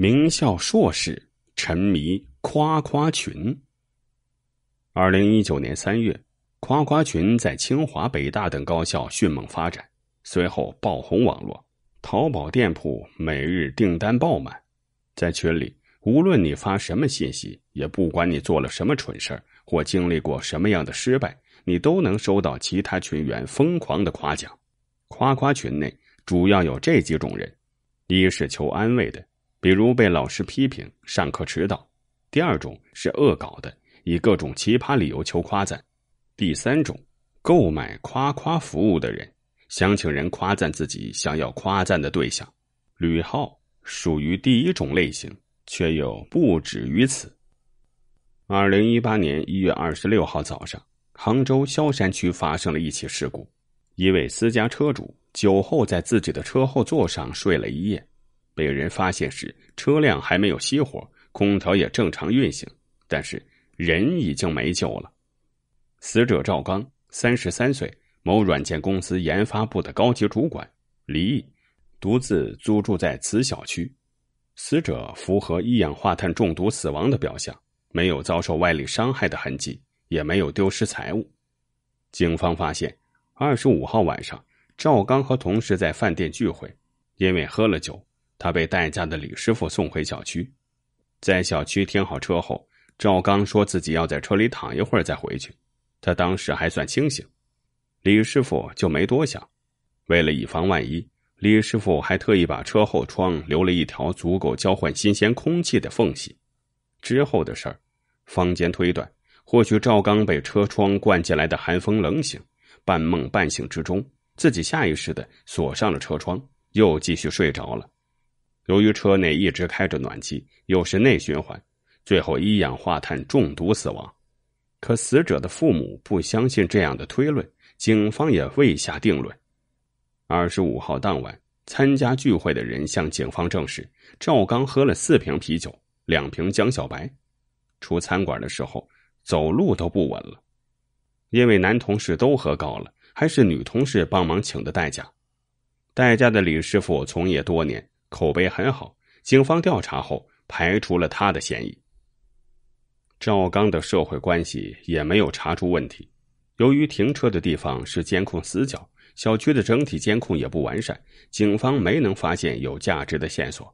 名校硕士沉迷夸夸群。二零一九年三月，夸夸群在清华、北大等高校迅猛发展，随后爆红网络，淘宝店铺每日订单爆满。在群里，无论你发什么信息，也不管你做了什么蠢事儿或经历过什么样的失败，你都能收到其他群员疯狂的夸奖。夸夸群内主要有这几种人：一是求安慰的。比如被老师批评、上课迟到。第二种是恶搞的，以各种奇葩理由求夸赞。第三种，购买夸夸服务的人，想请人夸赞自己，想要夸赞的对象。吕浩属于第一种类型，却又不止于此。二零一八年一月二十六号早上，杭州萧山区发生了一起事故，一位私家车主酒后在自己的车后座上睡了一夜。被人发现时，车辆还没有熄火，空调也正常运行，但是人已经没救了。死者赵刚，三十三岁，某软件公司研发部的高级主管，离异，独自租住在此小区。死者符合一氧化碳中毒死亡的表象，没有遭受外力伤害的痕迹，也没有丢失财物。警方发现，二十五号晚上，赵刚和同事在饭店聚会，因为喝了酒。他被代驾的李师傅送回小区，在小区停好车后，赵刚说自己要在车里躺一会儿再回去。他当时还算清醒，李师傅就没多想。为了以防万一，李师傅还特意把车后窗留了一条足够交换新鲜空气的缝隙。之后的事儿，坊间推断，或许赵刚被车窗灌进来的寒风冷醒，半梦半醒之中，自己下意识的锁上了车窗，又继续睡着了。由于车内一直开着暖气，又是内循环，最后一氧化碳中毒死亡。可死者的父母不相信这样的推论，警方也未下定论。二十五号当晚参加聚会的人向警方证实，赵刚喝了四瓶啤酒，两瓶江小白。出餐馆的时候走路都不稳了，因为男同事都喝高了，还是女同事帮忙请的代驾。代驾的李师傅从业多年。口碑很好，警方调查后排除了他的嫌疑。赵刚的社会关系也没有查出问题。由于停车的地方是监控死角，小区的整体监控也不完善，警方没能发现有价值的线索。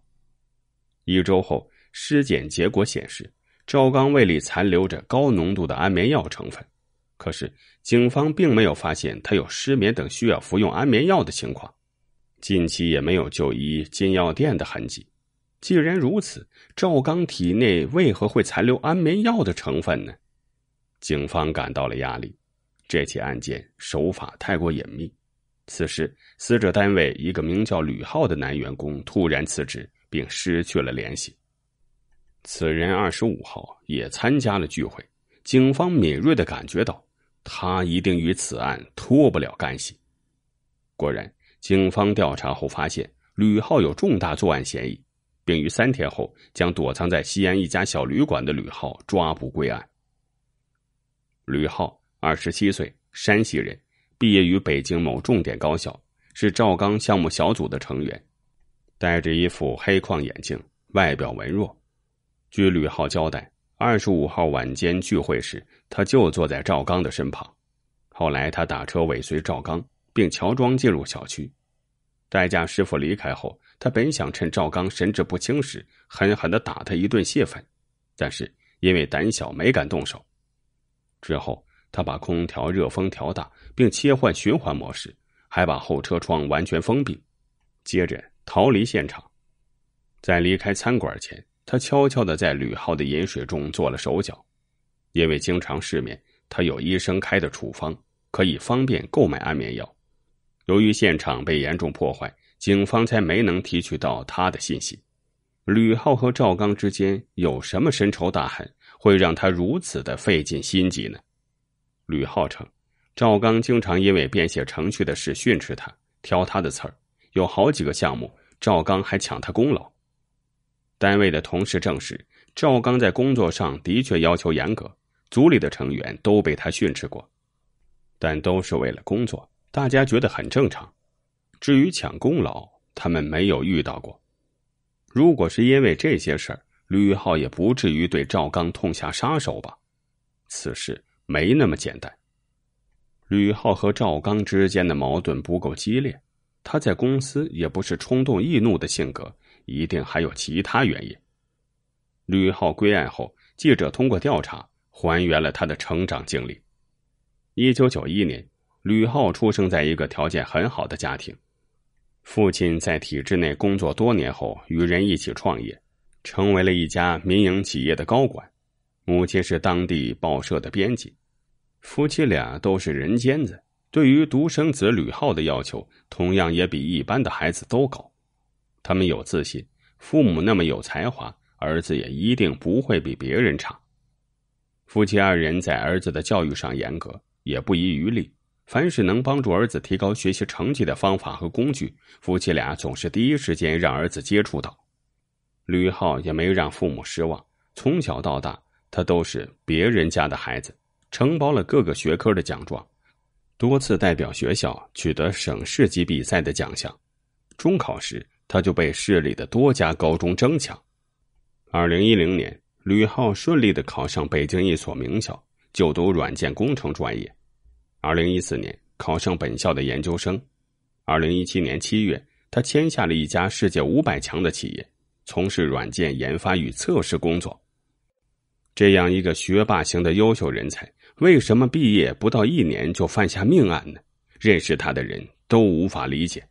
一周后，尸检结果显示，赵刚胃里残留着高浓度的安眠药成分，可是警方并没有发现他有失眠等需要服用安眠药的情况。近期也没有就医、进药店的痕迹。既然如此，赵刚体内为何会残留安眠药的成分呢？警方感到了压力。这起案件手法太过隐秘。此时，死者单位一个名叫吕浩的男员工突然辞职，并失去了联系。此人二十五号也参加了聚会。警方敏锐的感觉到，他一定与此案脱不了干系。果然。警方调查后发现吕浩有重大作案嫌疑，并于三天后将躲藏在西安一家小旅馆的吕浩抓捕归案。吕浩二十七岁，山西人，毕业于北京某重点高校，是赵刚项目小组的成员，戴着一副黑框眼镜，外表文弱。据吕浩交代，二十五号晚间聚会时，他就坐在赵刚的身旁，后来他打车尾随赵刚。并乔装进入小区，代驾师傅离开后，他本想趁赵刚神志不清时狠狠的打他一顿泄愤，但是因为胆小没敢动手。之后，他把空调热风调大，并切换循环模式，还把后车窗完全封闭，接着逃离现场。在离开餐馆前，他悄悄的在吕浩的饮水中做了手脚，因为经常失眠，他有医生开的处方，可以方便购买安眠药。由于现场被严重破坏，警方才没能提取到他的信息。吕浩和赵刚之间有什么深仇大恨，会让他如此的费尽心机呢？吕浩称，赵刚经常因为编写程序的事训斥他，挑他的刺儿。有好几个项目，赵刚还抢他功劳。单位的同事证实，赵刚在工作上的确要求严格，组里的成员都被他训斥过，但都是为了工作。大家觉得很正常，至于抢功劳，他们没有遇到过。如果是因为这些事儿，吕浩也不至于对赵刚痛下杀手吧？此事没那么简单。吕浩和赵刚之间的矛盾不够激烈，他在公司也不是冲动易怒的性格，一定还有其他原因。吕浩归案后，记者通过调查还原了他的成长经历。一九九一年。吕浩出生在一个条件很好的家庭，父亲在体制内工作多年后与人一起创业，成为了一家民营企业的高管；母亲是当地报社的编辑，夫妻俩都是人尖子。对于独生子吕浩的要求，同样也比一般的孩子都高。他们有自信，父母那么有才华，儿子也一定不会比别人差。夫妻二人在儿子的教育上严格，也不遗余力。凡是能帮助儿子提高学习成绩的方法和工具，夫妻俩总是第一时间让儿子接触到。吕浩也没让父母失望。从小到大，他都是别人家的孩子，承包了各个学科的奖状，多次代表学校取得省市级比赛的奖项。中考时，他就被市里的多家高中争抢。二零一零年，吕浩顺利的考上北京一所名校，就读软件工程专业。二零一四年考上本校的研究生，二零一七年七月，他签下了一家世界五百强的企业，从事软件研发与测试工作。这样一个学霸型的优秀人才，为什么毕业不到一年就犯下命案呢？认识他的人都无法理解。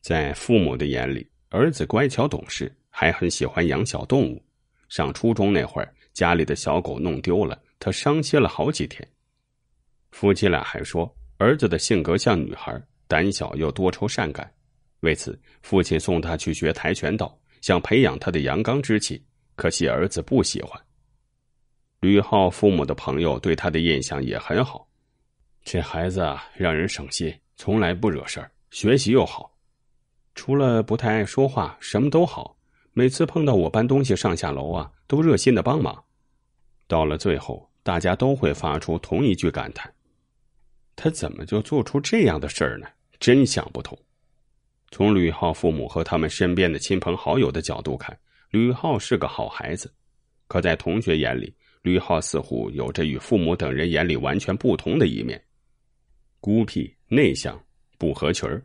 在父母的眼里，儿子乖巧懂事，还很喜欢养小动物。上初中那会儿，家里的小狗弄丢了，他伤心了好几天。夫妻俩还说，儿子的性格像女孩，胆小又多愁善感。为此，父亲送他去学跆拳道，想培养他的阳刚之气。可惜儿子不喜欢。吕浩父母的朋友对他的印象也很好，这孩子让人省心，从来不惹事儿，学习又好，除了不太爱说话，什么都好。每次碰到我搬东西上下楼啊，都热心的帮忙。到了最后，大家都会发出同一句感叹。他怎么就做出这样的事儿呢？真想不通。从吕浩父母和他们身边的亲朋好友的角度看，吕浩是个好孩子。可在同学眼里，吕浩似乎有着与父母等人眼里完全不同的一面：孤僻、内向、不合群儿。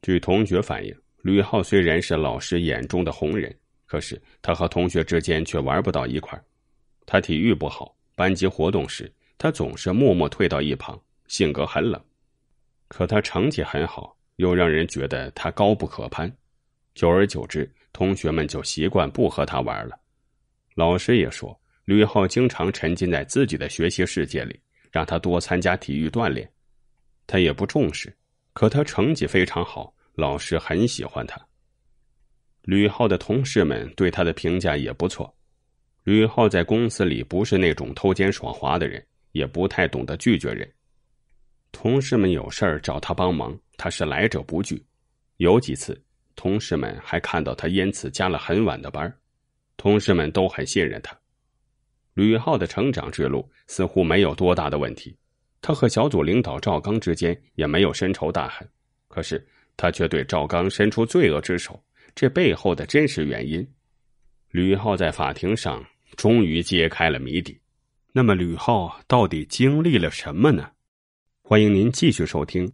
据同学反映，吕浩虽然是老师眼中的红人，可是他和同学之间却玩不到一块儿。他体育不好，班级活动时他总是默默退到一旁。性格很冷，可他成绩很好，又让人觉得他高不可攀。久而久之，同学们就习惯不和他玩了。老师也说，吕浩经常沉浸在自己的学习世界里，让他多参加体育锻炼，他也不重视。可他成绩非常好，老师很喜欢他。吕浩的同事们对他的评价也不错。吕浩在公司里不是那种偷奸耍滑的人，也不太懂得拒绝人。同事们有事儿找他帮忙，他是来者不拒。有几次，同事们还看到他因此加了很晚的班。同事们都很信任他。吕浩的成长之路似乎没有多大的问题，他和小组领导赵刚之间也没有深仇大恨。可是，他却对赵刚伸出罪恶之手。这背后的真实原因，吕浩在法庭上终于揭开了谜底。那么，吕浩到底经历了什么呢？欢迎您继续收听。